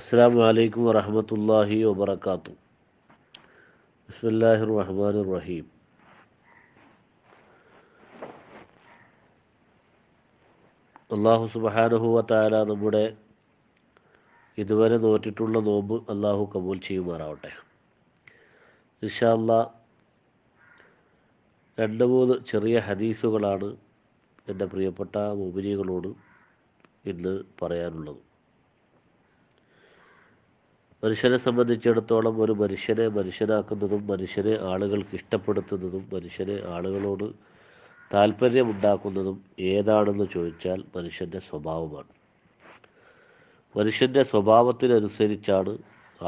അസ്സാം വലൈക്കും വറഹമത്തല്ലാഹി വബർക്കാത്തു ബിസ്മില്ലാഹി റഹ്മാൻ റഹീം അള്ളാഹു സുബാനുഹുവത്തായ നമ്മുടെ ഇതുവരെ നോറ്റിട്ടുള്ള നോമ്പ് അള്ളാഹു കബൂൽ ചെയ്യുമാറാവട്ടെ ഇഷാല്ല രണ്ട് മൂന്ന് ചെറിയ ഹദീസുകളാണ് എൻ്റെ പ്രിയപ്പെട്ട മോബിനികളോട് ഇന്ന് പറയാനുള്ളത് മനുഷ്യനെ സംബന്ധിച്ചിടത്തോളം ഒരു മനുഷ്യനെ മനുഷ്യനാക്കുന്നതും മനുഷ്യനെ ആളുകൾക്ക് ഇഷ്ടപ്പെടുത്തുന്നതും മനുഷ്യനെ ആളുകളോട് താല്പര്യമുണ്ടാക്കുന്നതും ഏതാണെന്ന് ചോദിച്ചാൽ മനുഷ്യൻ്റെ സ്വഭാവമാണ് മനുഷ്യൻ്റെ സ്വഭാവത്തിനനുസരിച്ചാണ്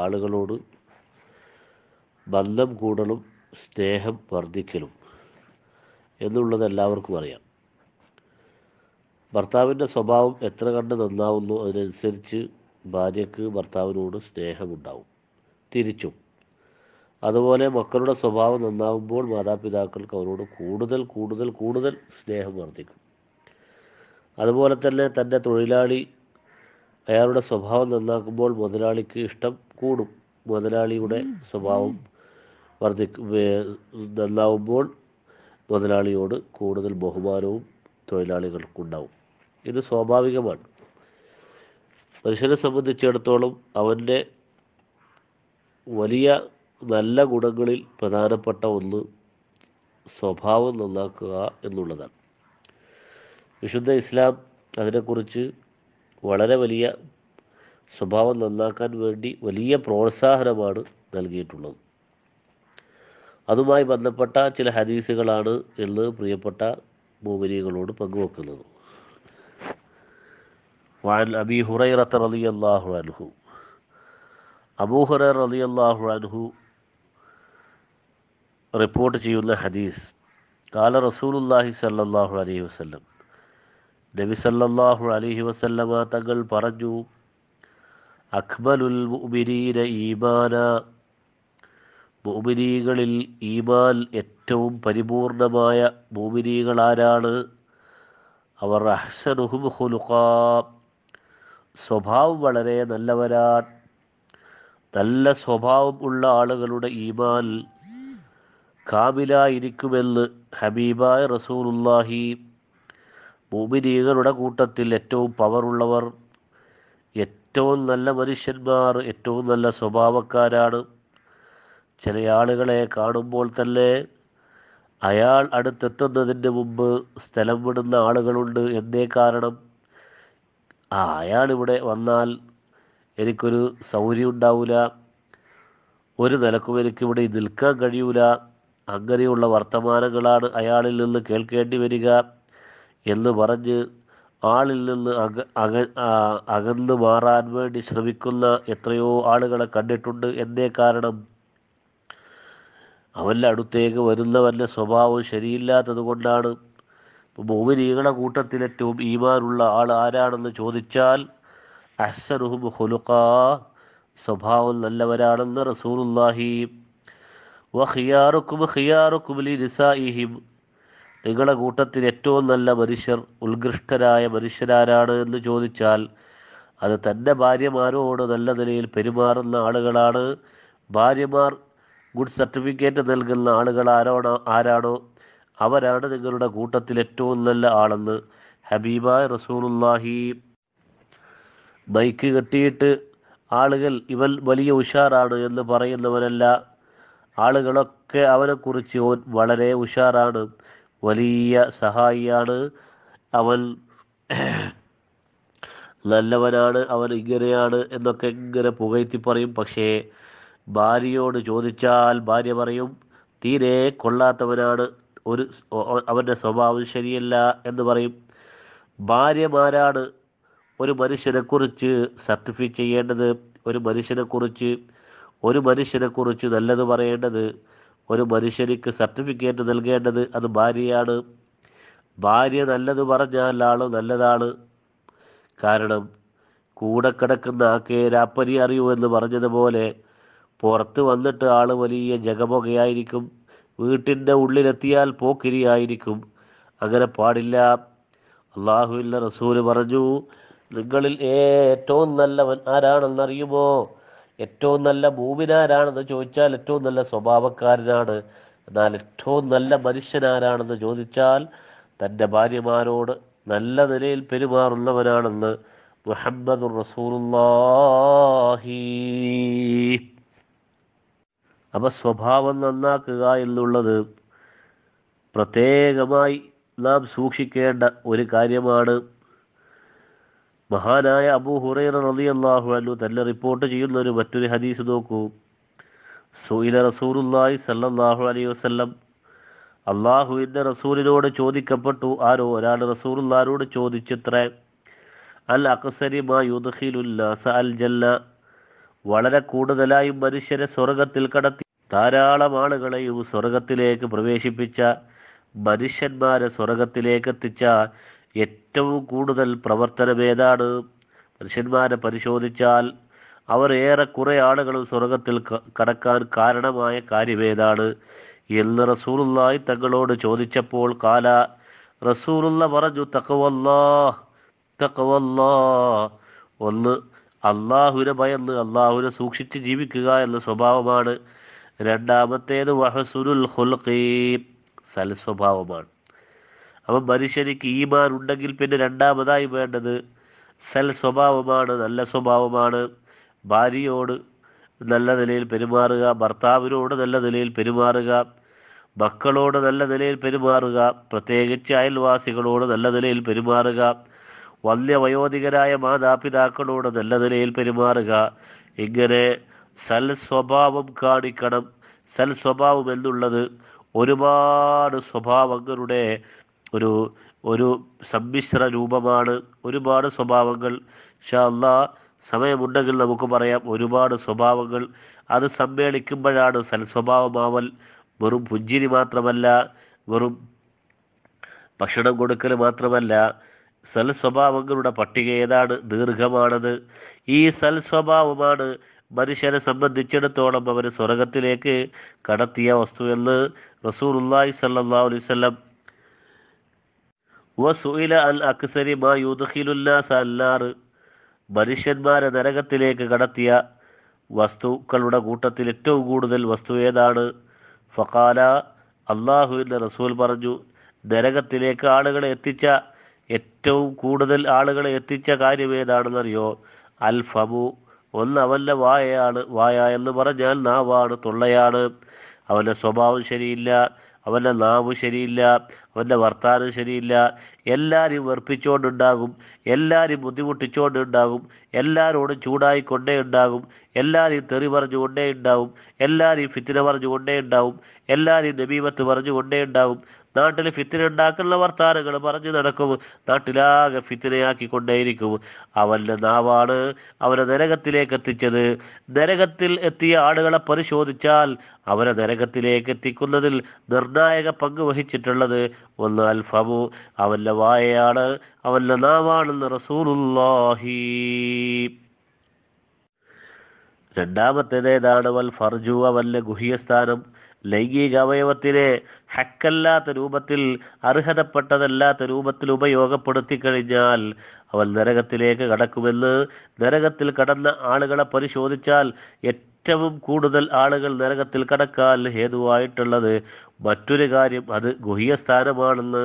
ആളുകളോട് ബന്ധം കൂടലും സ്നേഹം വർദ്ധിക്കലും എന്നുള്ളത് എല്ലാവർക്കും അറിയാം ഭർത്താവിൻ്റെ സ്വഭാവം എത്ര കണ്ട് നന്നാവുന്നു അതിനനുസരിച്ച് ഭാര്യയ്ക്ക് ഭർത്താവിനോട് സ്നേഹമുണ്ടാവും തിരിച്ചും അതുപോലെ മക്കളുടെ സ്വഭാവം നന്നാവുമ്പോൾ മാതാപിതാക്കൾക്ക് അവരോട് കൂടുതൽ കൂടുതൽ കൂടുതൽ സ്നേഹം വർദ്ധിക്കും അതുപോലെ തന്നെ തൻ്റെ തൊഴിലാളി അയാളുടെ സ്വഭാവം നന്നാക്കുമ്പോൾ മുതലാളിക്ക് ഇഷ്ടം കൂടും മുതലാളിയുടെ സ്വഭാവം വർദ്ധിക്കും നന്നാവുമ്പോൾ മുതലാളിയോട് കൂടുതൽ ബഹുമാനവും തൊഴിലാളികൾക്കുണ്ടാവും ഇത് സ്വാഭാവികമാണ് മനുഷ്യനെ സംബന്ധിച്ചിടത്തോളം അവൻ്റെ വലിയ നല്ല ഗുണങ്ങളിൽ പ്രധാനപ്പെട്ട ഒന്ന് സ്വഭാവം നന്നാക്കുക എന്നുള്ളതാണ് വിശുദ്ധ ഇസ്ലാം അതിനെക്കുറിച്ച് വളരെ വലിയ സ്വഭാവം നന്നാക്കാൻ വേണ്ടി വലിയ പ്രോത്സാഹനമാണ് നൽകിയിട്ടുള്ളത് അതുമായി ബന്ധപ്പെട്ട ചില ഹദീസുകളാണ് എന്ന് പ്രിയപ്പെട്ട ഭൂമിനികളോട് പങ്കുവെക്കുന്നത് وعن أبي هريرة رضي الله عنه أبو هريرة رضي الله عنه റിപ്പോർട്ട് ചെയ്യുന്ന ഹദീസ് കാല റസൂലുല്ലാഹി സല്ലാഹു അലൈഹി വസ്ലം നബി സല്ലാഹു അലൈഹി വസല്ലമ തങ്ങൾ പറഞ്ഞു അക്മലുൽ മുഅ്മിനീന ഈമാന മോമിനീകളിൽ ഈമാൻ ഏറ്റവും പരിപൂർണമായ മോമിനീകൾ ആരാണ് അവർ അഹ്സനുഹും ഹുലുഖാം സ്വഭാവം വളരെ നല്ലവരാ നല്ല സ്വഭാവം ഉള്ള ആളുകളുടെ ഈമാൻ കാമിലായിരിക്കുമെന്ന് ഹബീബായ റസൂലുല്ലാഹി ഭൂമിനീകളുടെ കൂട്ടത്തിൽ ഏറ്റവും പവറുള്ളവർ ഏറ്റവും നല്ല മനുഷ്യന്മാർ ഏറ്റവും നല്ല സ്വഭാവക്കാരാണ് ചില ആളുകളെ കാണുമ്പോൾ തന്നെ അയാൾ അടുത്തെത്തുന്നതിൻ്റെ മുമ്പ് സ്ഥലം വിടുന്ന ആളുകളുണ്ട് എന്നേ കാരണം ആ അയാളിവിടെ വന്നാൽ എനിക്കൊരു സൗകര്യം ഉണ്ടാവില്ല ഒരു നിലക്കും എനിക്കിവിടെ നിൽക്കാൻ കഴിയൂല അങ്ങനെയുള്ള വർത്തമാനങ്ങളാണ് അയാളിൽ നിന്ന് കേൾക്കേണ്ടി വരിക എന്ന് പറഞ്ഞ് ആളിൽ നിന്ന് അക അക അകന്നു മാറാൻ വേണ്ടി ശ്രമിക്കുന്ന എത്രയോ ആളുകളെ കണ്ടിട്ടുണ്ട് എന്നേ കാരണം അവൻ്റെ അടുത്തേക്ക് വരുന്നവൻ്റെ സ്വഭാവം ശരിയില്ലാത്തത് കൊണ്ടാണ് ഭൂമിനീങ്ങളുടെ കൂട്ടത്തിൽ ഏറ്റവും ഈമാനുള്ള ആൾ ആരാണെന്ന് ചോദിച്ചാൽ അഹ്സനുഹും ഹുലുക്ക സ്വഭാവം നല്ലവരാണെന്ന് റസൂലുല്ലാഹി വഹിയാറുക്കും ഹിയാറുക്കും നിസായിഹിം നിങ്ങളുടെ കൂട്ടത്തിൽ ഏറ്റവും നല്ല മനുഷ്യർ ഉത്കൃഷ്ടരായ മനുഷ്യരാരാണ് എന്ന് ചോദിച്ചാൽ അത് തൻ്റെ ഭാര്യമാരോട് നല്ല നിലയിൽ പെരുമാറുന്ന ആളുകളാണ് ഭാര്യമാർ ഗുഡ് സർട്ടിഫിക്കറ്റ് നൽകുന്ന ആളുകൾ ആരോണോ ആരാണോ അവരാണ് നിങ്ങളുടെ കൂട്ടത്തിൽ ഏറ്റവും നല്ല ആളെന്ന് ഹബീബ റസൂലുല്ലാഹി ബൈക്ക് കെട്ടിയിട്ട് ആളുകൾ ഇവൻ വലിയ ഉഷാറാണ് എന്ന് പറയുന്നവരല്ല ആളുകളൊക്കെ അവനെക്കുറിച്ച് വളരെ ഉഷാറാണ് വലിയ സഹായിയാണ് അവൻ നല്ലവനാണ് അവൻ ഇങ്ങനെയാണ് എന്നൊക്കെ ഇങ്ങനെ പുകഴ്ത്തി പറയും പക്ഷേ ഭാര്യയോട് ചോദിച്ചാൽ ഭാര്യ പറയും തീരെ കൊള്ളാത്തവനാണ് ഒരു അവൻ്റെ സ്വഭാവം ശരിയല്ല എന്ന് പറയും ഭാര്യമാരാണ് ഒരു മനുഷ്യനെക്കുറിച്ച് സർട്ടിഫൈ ചെയ്യേണ്ടത് ഒരു മനുഷ്യനെക്കുറിച്ച് ഒരു മനുഷ്യനെക്കുറിച്ച് നല്ലത് പറയേണ്ടത് ഒരു മനുഷ്യനിക്ക് സർട്ടിഫിക്കറ്റ് നൽകേണ്ടത് അത് ഭാര്യയാണ് ഭാര്യ നല്ലത് പറഞ്ഞാൽ ആൾ നല്ലതാണ് കാരണം കൂടെ കിടക്കുന്ന ആക്കെ രാപ്പനി അറിയൂ എന്ന് പറഞ്ഞതുപോലെ പുറത്ത് വന്നിട്ട് ആൾ വലിയ ജഗമൊകയായിരിക്കും വീട്ടിൻ്റെ ഉള്ളിലെത്തിയാൽ പോക്കിരിയായിരിക്കും അങ്ങനെ പാടില്ല അള്ളാഹുവിൻ്റെ റസൂല് പറഞ്ഞു നിങ്ങളിൽ ഏറ്റവും നല്ലവൻ ആരാണെന്നറിയുമോ ഏറ്റവും നല്ല ഭൂമിനാരാണെന്ന് ചോദിച്ചാൽ ഏറ്റവും നല്ല സ്വഭാവക്കാരനാണ് എന്നാൽ ഏറ്റവും നല്ല മനുഷ്യനാരാണെന്ന് ചോദിച്ചാൽ തൻ്റെ ഭാര്യമാരോട് നല്ല നിലയിൽ പെരുമാറുന്നവനാണെന്ന് മുഹമ്മദ് റസൂലുള്ളാഹി അപ്പോൾ സ്വഭാവം നന്നാക്കുക എന്നുള്ളത് പ്രത്യേകമായി നാം സൂക്ഷിക്കേണ്ട ഒരു കാര്യമാണ് മഹാനായ അബൂ ഹുറൈറ റലി അള്ളാഹു അല്ലു തന്നെ റിപ്പോർട്ട് ചെയ്യുന്ന ഒരു മറ്റൊരു ഹദീസ് നോക്കൂ സുയില റസൂറുല്ലായി സല്ലാഹു അലൈഹി വസ്ലം അള്ളാഹുവിൻ്റെ റസൂലിനോട് ചോദിക്കപ്പെട്ടു ആരോ ഒരാൾ റസൂറുല്ലാരോട് ചോദിച്ചത്രേ അൽ അക്സരി മാ യുദ്ഖിലുല്ലാസ അൽ ജല്ല വളരെ കൂടുതലായും മനുഷ്യരെ സ്വർഗത്തിൽ കടത്തി ധാരാളം ആളുകളെയും സ്വർഗത്തിലേക്ക് പ്രവേശിപ്പിച്ച മനുഷ്യന്മാരെ സ്വർഗത്തിലേക്ക് എത്തിച്ച ഏറ്റവും കൂടുതൽ പ്രവർത്തനമേതാണ് മനുഷ്യന്മാരെ പരിശോധിച്ചാൽ അവർ ഏറെക്കുറെ ആളുകൾ സ്വർഗത്തിൽ കടക്കാൻ കാരണമായ കാര്യമേതാണ് എന്ന് റസൂറുല്ലായി തങ്ങളോട് ചോദിച്ചപ്പോൾ കാല റസൂറുള്ള പറഞ്ഞു തക്കവല്ലോ തക്കവല്ലോ ഒന്ന് അള്ളാഹുര ഭയന്ന് അള്ളാഹുര സൂക്ഷിച്ച് ജീവിക്കുക എന്ന സ്വഭാവമാണ് രണ്ടാമത്തേത് വഹസുരുൽ ഹുൽഖി സൽസ്വഭാവമാണ് അപ്പം മനുഷ്യനിക്ക് ഈമാൻ ഉണ്ടെങ്കിൽ പിന്നെ രണ്ടാമതായി വേണ്ടത് സൽ സ്വഭാവമാണ് നല്ല സ്വഭാവമാണ് ഭാര്യയോട് നല്ല നിലയിൽ പെരുമാറുക ഭർത്താവിനോട് നല്ല നിലയിൽ പെരുമാറുക മക്കളോട് നല്ല നിലയിൽ പെരുമാറുക പ്രത്യേകിച്ച് അയൽവാസികളോട് നല്ല നിലയിൽ പെരുമാറുക വന്യവയോധികരായ വയോധികരായ മാതാപിതാക്കളോട് നല്ല നിലയിൽ പെരുമാറുക ഇങ്ങനെ സൽ കാണിക്കണം സൽ സ്വഭാവം എന്നുള്ളത് ഒരുപാട് സ്വഭാവങ്ങളുടെ ഒരു ഒരു സമ്മിശ്ര രൂപമാണ് ഒരുപാട് സ്വഭാവങ്ങൾ അല്ലാ സമയമുണ്ടെങ്കിൽ നമുക്ക് പറയാം ഒരുപാട് സ്വഭാവങ്ങൾ അത് സമ്മേളിക്കുമ്പോഴാണ് സൽസ്വഭാവമാവൽ വെറും പുഞ്ചിരി മാത്രമല്ല വെറും ഭക്ഷണം കൊടുക്കൽ മാത്രമല്ല സൽസ്വഭാവങ്ങളുടെ പട്ടിക ഏതാണ് ദീർഘമാണത് ഈ സൽസ്വഭാവമാണ് മനുഷ്യരെ സംബന്ധിച്ചിടത്തോളം അവരെ സ്വർഗത്തിലേക്ക് കടത്തിയ വസ്തു എന്ന് റസൂൽ അള്ളാഹി സല്ലാ അലൈവല്ലം വസുഇല അൽ അക്സരി മാ യുദ്ഖിലുല്ലാസ് അല്ലാർ മനുഷ്യന്മാരെ നരകത്തിലേക്ക് കടത്തിയ വസ്തുക്കളുടെ കൂട്ടത്തിൽ ഏറ്റവും കൂടുതൽ വസ്തു ഏതാണ് ഫക്കാല അള്ളാഹുവിൻ്റെ റസൂൽ പറഞ്ഞു നരകത്തിലേക്ക് ആളുകളെ എത്തിച്ച ഏറ്റവും കൂടുതൽ ആളുകളെ എത്തിച്ച കാര്യം ഏതാണെന്നറിയോ അൽ ഫമു ഒന്ന് അവൻ്റെ വായയാണ് വായ എന്ന് പറഞ്ഞാൽ നാവാണ് തുള്ളയാണ് അവൻ്റെ സ്വഭാവം ശരിയില്ല അവൻ്റെ നാവ് ശരിയില്ല അവൻ്റെ വർത്താനം ശരിയില്ല എല്ലാവരും വെറുപ്പിച്ചുകൊണ്ടുണ്ടാകും എല്ലാവരും ബുദ്ധിമുട്ടിച്ചുകൊണ്ടുണ്ടാകും എല്ലാവരോടും ചൂടായിക്കൊണ്ടേ ഉണ്ടാകും എല്ലാവരെയും തെറി പറഞ്ഞുകൊണ്ടേ ഉണ്ടാവും എല്ലാവരെയും ഫിത്തിന പറഞ്ഞുകൊണ്ടേ ഉണ്ടാവും എല്ലാവരെയും നബീമത്ത് പറഞ്ഞുകൊണ്ടേ ഉണ്ടാവും നാട്ടിൽ ഉണ്ടാക്കുന്ന വർത്താനങ്ങൾ പറഞ്ഞു നടക്കും നാട്ടിലാകെ ഫിത്തിനയാക്കിക്കൊണ്ടേയിരിക്കും അവൻ്റെ നാവാണ് അവരെ നരകത്തിലേക്ക് എത്തിച്ചത് നരകത്തിൽ എത്തിയ ആളുകളെ പരിശോധിച്ചാൽ അവരെ നരകത്തിലേക്ക് എത്തിക്കുന്നതിൽ നിർണായക പങ്ക് വഹിച്ചിട്ടുള്ളത് ഒന്ന് അൽഫമു അവൻ്റെ വായയാണ് അവൻ്റെ നാവാണെന്ന് റസൂലുല്ലാഹി രണ്ടാമത്തേത് ഏതാണ് വൽ ഫർജു അവൻ്റെ ഗുഹ്യസ്ഥാനം അവയവത്തിലെ ഹക്കല്ലാത്ത രൂപത്തിൽ അർഹതപ്പെട്ടതല്ലാത്ത രൂപത്തിൽ ഉപയോഗപ്പെടുത്തി കഴിഞ്ഞാൽ അവൻ നരകത്തിലേക്ക് കടക്കുമെന്ന് നരകത്തിൽ കടന്ന ആളുകളെ പരിശോധിച്ചാൽ ഏറ്റവും കൂടുതൽ ആളുകൾ നരകത്തിൽ കടക്കാൻ ഹേതുവായിട്ടുള്ളത് മറ്റൊരു കാര്യം അത് ഗുഹ്യസ്ഥാനമാണെന്ന്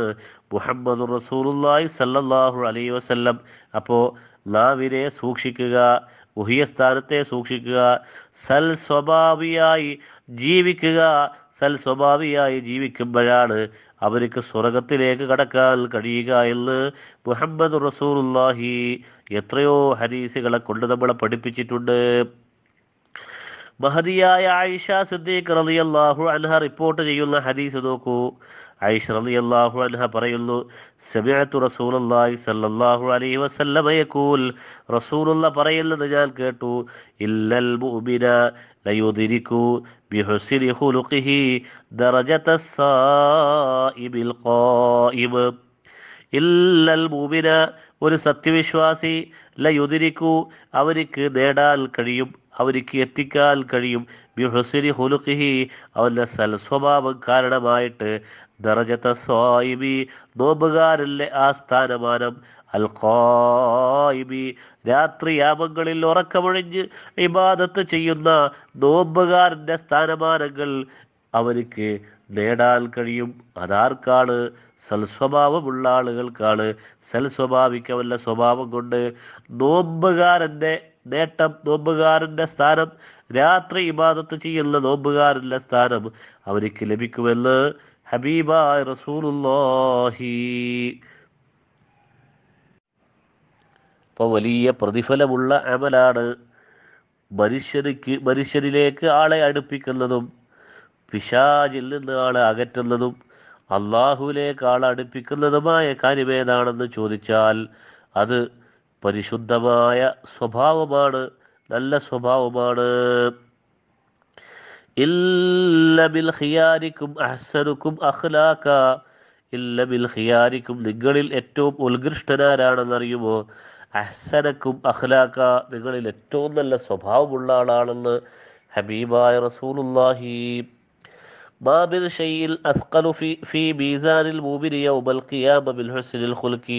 മുഹമ്മദ് റസൂലുല്ലായി സല്ലാഹു അലൈ വസല്ലം അപ്പോൾ നാവിനെ സൂക്ഷിക്കുക ഉഹിയ സ്ഥാനത്തെ സൂക്ഷിക്കുക സൽ സ്വഭാവിയായി ജീവിക്കുക സൽ സ്വഭാവിയായി ജീവിക്കുമ്പോഴാണ് അവർക്ക് സ്വർഗത്തിലേക്ക് കടക്കാൻ കഴിയുക എന്ന് മുഹമ്മദ് റസൂലുല്ലാഹി എത്രയോ ഹരീസുകളെ കൊണ്ട് നമ്മളെ പഠിപ്പിച്ചിട്ടുണ്ട് മഹതിയായ ആയിഷ സിദ്ദീഖ് റളിയല്ലാഹു അൻഹ റിപ്പോർട്ട് ചെയ്യുന്ന ഹദീസ് നോക്കൂ ഐഷ റളിയല്ലാഹു അൻഹ പറയുന്നു സമിഅത്തു റസൂലുള്ളാഹി സല്ലല്ലാഹു അലൈഹി വസല്ലമ യഖൂൽ റസൂലുള്ള പറയുന്നത് ഞാൻ കേട്ടു ഇല്ലൽ മുഅ്മിന ലയുദ്രികു ബിഹുസ്നി ഖുലുഖിഹി ദറജത സായിബിൽ ഖായിബ് ഇല്ലൽ മുഅ്മിന ഒരു സത്യവിശ്വാസി ലയുദ്രികു അവർക്ക് നേടാൻ കഴിയും അവർക്ക് എത്തിക്കാൻ കഴിയും ബിഹുസിനി ഹുലുഖിഹി അവൻ്റെ സൽസ്വഭാവം കാരണമായിട്ട് ദറജത്ത സ്വായിബി നോമ്പുകാരൻ്റെ ആ സ്ഥാനമാനം അൽക്കോയിബി ഖായിബി രാത്രിയാമങ്ങളിൽ ഉറക്കമൊഴിഞ്ഞ് ഇബാദത്ത് ചെയ്യുന്ന നോമ്പുകാരൻ്റെ സ്ഥാനമാനങ്ങൾ അവർക്ക് നേടാൻ കഴിയും അതാർക്കാണ് സൽസ്വഭാവമുള്ള ആളുകൾക്കാണ് സൽസ്വഭാവിക്കമല്ല സ്വഭാവം കൊണ്ട് നോമ്പുകാരൻ്റെ നേട്ടം നോമ്പുകാരൻ്റെ സ്ഥാനം രാത്രി ഇബാദത്ത് ചെയ്യുന്ന നോമ്പുകാരൻ്റെ സ്ഥാനം അവർക്ക് ലഭിക്കുമെന്ന് ഹബീബായ റസൂലുല്ലാഹി അപ്പോൾ വലിയ പ്രതിഫലമുള്ള അമലാണ് മനുഷ്യർക്ക് മനുഷ്യരിലേക്ക് ആളെ അടുപ്പിക്കുന്നതും പിശാജിൽ നിന്ന് ആളെ അകറ്റുന്നതും അള്ളാഹുവിലേക്ക് ആളെ അടുപ്പിക്കുന്നതുമായ കാര്യമേതാണെന്ന് ചോദിച്ചാൽ അത് പരിശുദ്ധമായ സ്വഭാവമാണ് നല്ല സ്വഭാവമാണ് നിങ്ങളിൽ ഏറ്റവും ഉത്കൃഷ്ടനാരാണെന്നറിയുമോ അഹ്സനക്കും അഖ്ലാക്ക നിങ്ങളിൽ ഏറ്റവും നല്ല സ്വഭാവമുള്ള ആളാണെന്ന് ഹബീബായ റസൂലുല്ലാഹി മാബിൻ ഷെയ്യിൽ അസ്കലു ഫി ഫി മീസാനിൽ മൂബിനിയ ഉമൽ ഖിയാമ ബിൽ ഹുസ്നിൽ ഖുൽക്കി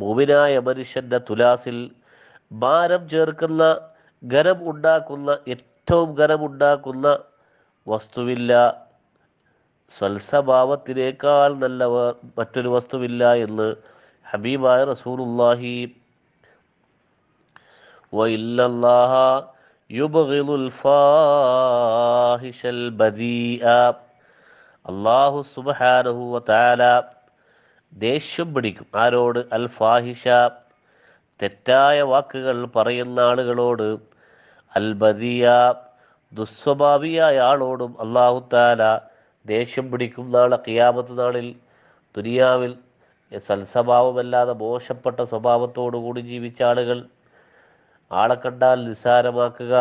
മൂബിനായ മനുഷ്യൻ്റെ തുലാസിൽ ഭാരം ചേർക്കുന്ന ഖരം ഉണ്ടാക്കുന്ന ഏറ്റവും ഘനമുണ്ടാക്കുന്ന വസ്തുവില്ല സ്വത്സഭാവത്തിനേക്കാൾ നല്ല മറ്റൊരു വസ്തുവില്ല എന്ന് ഹബീബായ റസൂലുല്ലാഹി യുബഗിലുൽ ബദീഅ അള്ളാഹു സുബഹാനഹു താല ദേഷ്യം പിടിക്കും ആരോട് അൽ ഫാഹിഷ തെറ്റായ വാക്കുകൾ പറയുന്ന ആളുകളോട് അൽബദിയ ദുസ്വഭാവിയായ ആളോടും താല ദേഷ്യം പിടിക്കും നാളെ കിയാമത്ത് നാളിൽ ദുരിയാവിൽ സൽസ്വഭാവമല്ലാതെ മോശപ്പെട്ട സ്വഭാവത്തോടുകൂടി ജീവിച്ച ആളുകൾ ആളെ കണ്ടാൽ നിസ്സാരമാക്കുക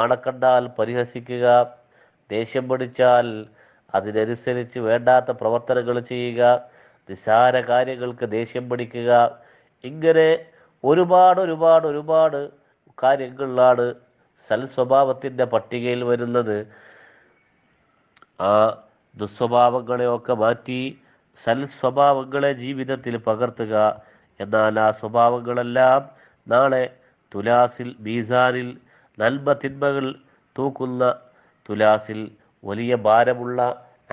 ആളെ കണ്ടാൽ പരിഹസിക്കുക ദേഷ്യം പിടിച്ചാൽ അതിനനുസരിച്ച് വേണ്ടാത്ത പ്രവർത്തനങ്ങൾ ചെയ്യുക നിസ്സാര കാര്യങ്ങൾക്ക് ദേഷ്യം പിടിക്കുക ഇങ്ങനെ ഒരുപാട് ഒരുപാട് ഒരുപാട് സൽ സൽസ്വഭാവത്തിൻ്റെ പട്ടികയിൽ വരുന്നത് ആ ദുസ്വഭാവങ്ങളെയൊക്കെ മാറ്റി സൽസ്വഭാവങ്ങളെ ജീവിതത്തിൽ പകർത്തുക എന്നാൽ ആ സ്വഭാവങ്ങളെല്ലാം നാളെ തുലാസിൽ ബീസാനിൽ നന്മ തിന്മകൾ തൂക്കുന്ന തുലാസിൽ വലിയ ഭാരമുള്ള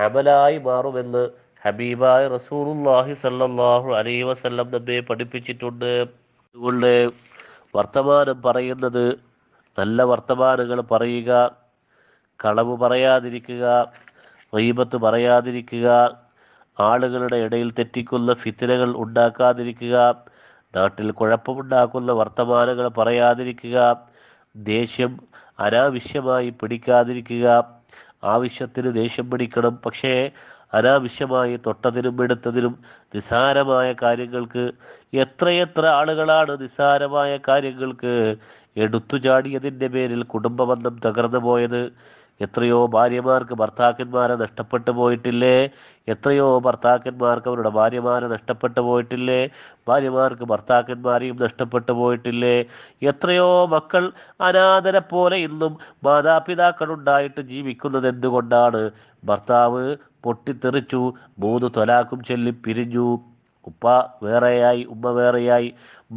അമലായി മാറുമെന്ന് ഹബീബായ് റസൂറുല്ലാഹി സല്ലാഹു അലൈ വസല്ലം നമ്മെ പഠിപ്പിച്ചിട്ടുണ്ട് അതുകൊണ്ട് വർത്തമാനം പറയുന്നത് നല്ല വർത്തമാനങ്ങൾ പറയുക കളവ് പറയാതിരിക്കുക റീബത്ത് പറയാതിരിക്കുക ആളുകളുടെ ഇടയിൽ തെറ്റിക്കുന്ന ഫിത്തിനകൾ ഉണ്ടാക്കാതിരിക്കുക നാട്ടിൽ കുഴപ്പമുണ്ടാക്കുന്ന വർത്തമാനങ്ങൾ പറയാതിരിക്കുക ദേഷ്യം അനാവശ്യമായി പിടിക്കാതിരിക്കുക ആവശ്യത്തിന് ദേഷ്യം പിടിക്കണം പക്ഷേ അനാവശ്യമായി തൊട്ടതിനും എടുത്തതിനും നിസ്സാരമായ കാര്യങ്ങൾക്ക് എത്രയെത്ര ആളുകളാണ് നിസ്സാരമായ കാര്യങ്ങൾക്ക് എടുത്തു ചാടിയതിൻ്റെ പേരിൽ കുടുംബബന്ധം തകർന്നു പോയത് എത്രയോ ഭാര്യമാർക്ക് ഭർത്താക്കന്മാരെ നഷ്ടപ്പെട്ടു പോയിട്ടില്ലേ എത്രയോ ഭർത്താക്കന്മാർക്ക് അവരുടെ ഭാര്യമാരെ നഷ്ടപ്പെട്ടു പോയിട്ടില്ലേ ഭാര്യമാർക്ക് ഭർത്താക്കന്മാരെയും നഷ്ടപ്പെട്ടു പോയിട്ടില്ലേ എത്രയോ മക്കൾ അനാഥരെ പോലെ ഇന്നും മാതാപിതാക്കളുണ്ടായിട്ട് ജീവിക്കുന്നത് എന്തുകൊണ്ടാണ് ഭർത്താവ് പൊട്ടിത്തെറിച്ചു മൂന്ന് തൊലാക്കും ചൊല്ലി പിരിഞ്ഞു ഉപ്പ വേറെയായി ഉമ്മ വേറെയായി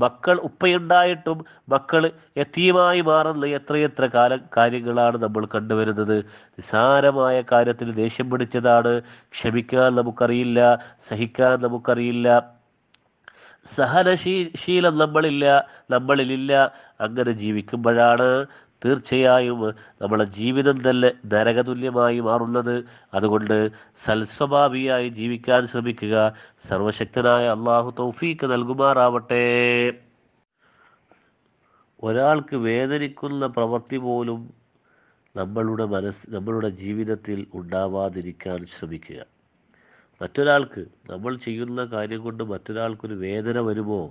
മക്കൾ ഉപ്പയുണ്ടായിട്ടും മക്കൾ എത്തിയുമായി മാറുന്ന എത്രയെത്ര കാല കാര്യങ്ങളാണ് നമ്മൾ കണ്ടുവരുന്നത് നിസാരമായ കാര്യത്തിൽ ദേഷ്യം പിടിച്ചതാണ് ക്ഷമിക്കാൻ നമുക്കറിയില്ല സഹിക്കാൻ നമുക്കറിയില്ല സഹനശീ ശീലം നമ്മളില്ല നമ്മളിലില്ല അങ്ങനെ ജീവിക്കുമ്പോഴാണ് തീർച്ചയായും നമ്മളെ ജീവിതം തന്നെ നരകതുല്യമായി മാറുന്നത് അതുകൊണ്ട് സൽസ്വഭാവിയായി ജീവിക്കാൻ ശ്രമിക്കുക സർവശക്തനായ അള്ളാഹു തൗഫീക്ക് നൽകുമാറാവട്ടെ ഒരാൾക്ക് വേദനിക്കുന്ന പ്രവൃത്തി പോലും നമ്മളുടെ മനസ്സ് നമ്മളുടെ ജീവിതത്തിൽ ഉണ്ടാവാതിരിക്കാൻ ശ്രമിക്കുക മറ്റൊരാൾക്ക് നമ്മൾ ചെയ്യുന്ന കാര്യം കൊണ്ട് മറ്റൊരാൾക്കൊരു വേദന വരുമോ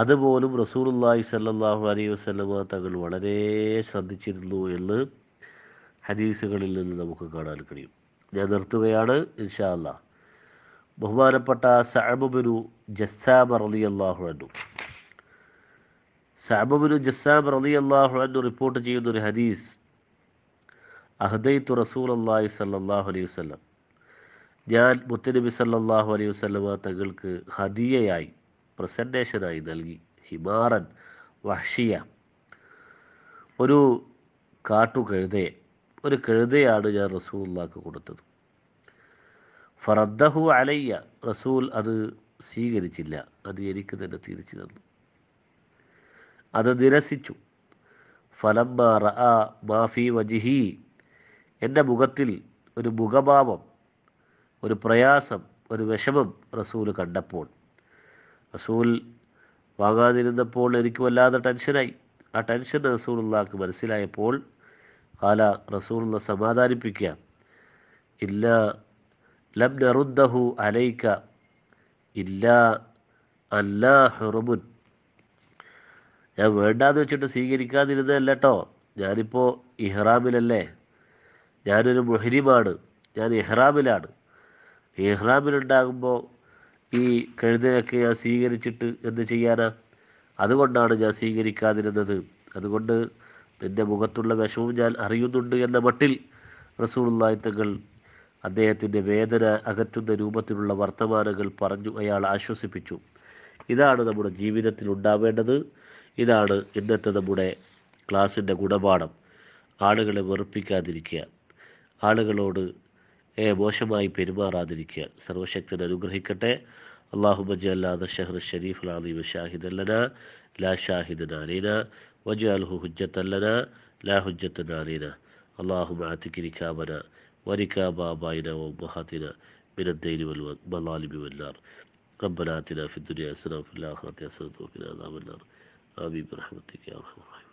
അതുപോലും റസൂലുല്ലാഹി സല്ലാഹു അലൈഹി വസ്ലമ തങ്ങൾ വളരെ ശ്രദ്ധിച്ചിരുന്നു എന്ന് ഹദീസുകളിൽ നിന്ന് നമുക്ക് കാണാൻ കഴിയും ഞാൻ നിർത്തുകയാണ് ഇൻഷാ അല്ല ബഹുമാനപ്പെട്ട സഅബുബിനു ജസ്സാബ് റലി അള്ളാഹു അനു സഅബുബിനു ജസ്സാബ് റലി അള്ളാഹു അനു റിപ്പോർട്ട് ചെയ്യുന്ന ഒരു ഹദീസ് അഹദൈത്തു റസൂൽ അള്ളാഹി സല്ലാഹു അലൈഹി വസ്ലം ഞാൻ മുത്തനബി സല്ലാഹു അലൈഹി വസ്ലമ തങ്ങൾക്ക് ഹദിയയായി പ്രസൻറ്റേഷനായി നൽകി ഹിമാറൻ വഷിയ ഒരു കാട്ടു കഴുതയെ ഒരു കഴുതയാണ് ഞാൻ റസൂള്ളാക്ക് കൊടുത്തത് ഫറദ്ദഹു അലയ്യ റസൂൽ അത് സ്വീകരിച്ചില്ല അത് എനിക്ക് തന്നെ തിരിച്ചു തന്നു അത് നിരസിച്ചു ആ മാഫി വജിഹി എൻ്റെ മുഖത്തിൽ ഒരു മുഖഭാവം ഒരു പ്രയാസം ഒരു വിഷമം റസൂൽ കണ്ടപ്പോൾ റസൂൽ വാങ്ങാതിരുന്നപ്പോൾ എനിക്ക് വല്ലാതെ ടെൻഷനായി ആ ടെൻഷൻ റസൂലുള്ളാക്ക് മനസ്സിലായപ്പോൾ കാല റസൂലുള്ള സമാധാനിപ്പിക്കുക ഇല്ല ലം നറുദ്ദഹു അലൈക്ക ഇല്ല അല്ല ഹെറുമുൻ ഞാൻ വേണ്ടാന്ന് വെച്ചിട്ട് സ്വീകരിക്കാതിരുന്നതല്ല ഞാനിപ്പോൾ ഇഹ്റാമിലല്ലേ ഞാനൊരു മുഹരിമാണ് ഞാൻ ഇഹ്റാമിലാണ് ഇഹ്റാമിലുണ്ടാകുമ്പോൾ ഈ കഴുതയൊക്കെ ഞാൻ സ്വീകരിച്ചിട്ട് എന്ത് ചെയ്യാനാ അതുകൊണ്ടാണ് ഞാൻ സ്വീകരിക്കാതിരുന്നത് അതുകൊണ്ട് നിൻ്റെ മുഖത്തുള്ള വിഷമം ഞാൻ അറിയുന്നുണ്ട് എന്ന മട്ടിൽ റസൂളുള്ളാഹി തങ്ങൾ അദ്ദേഹത്തിൻ്റെ വേദന അകറ്റുന്ന രൂപത്തിലുള്ള വർത്തമാനങ്ങൾ പറഞ്ഞു അയാൾ ആശ്വസിപ്പിച്ചു ഇതാണ് നമ്മുടെ ജീവിതത്തിൽ ഉണ്ടാവേണ്ടത് ഇതാണ് ഇന്നത്തെ നമ്മുടെ ക്ലാസിൻ്റെ ഗുണപാഠം ആളുകളെ വെറുപ്പിക്കാതിരിക്കുക ആളുകളോട് മോശമായി പെരുമാറാതിരിക്കുക സർവശക്തൻ അനുഗ്രഹിക്കട്ടെ اللهم اجعل هذا الشهر الشريف العظيم شاهدا لنا لا شاهدا علينا واجعله حجة لنا لا حجة علينا اللهم اعتق ركابنا وركاب آبائنا وأمهاتنا من الدين والمظالم والنار ربنا آتنا في الدنيا حسنة وفي الآخرة حسنة وقنا عذاب النار آمين برحمتك يا أرحم الراحمين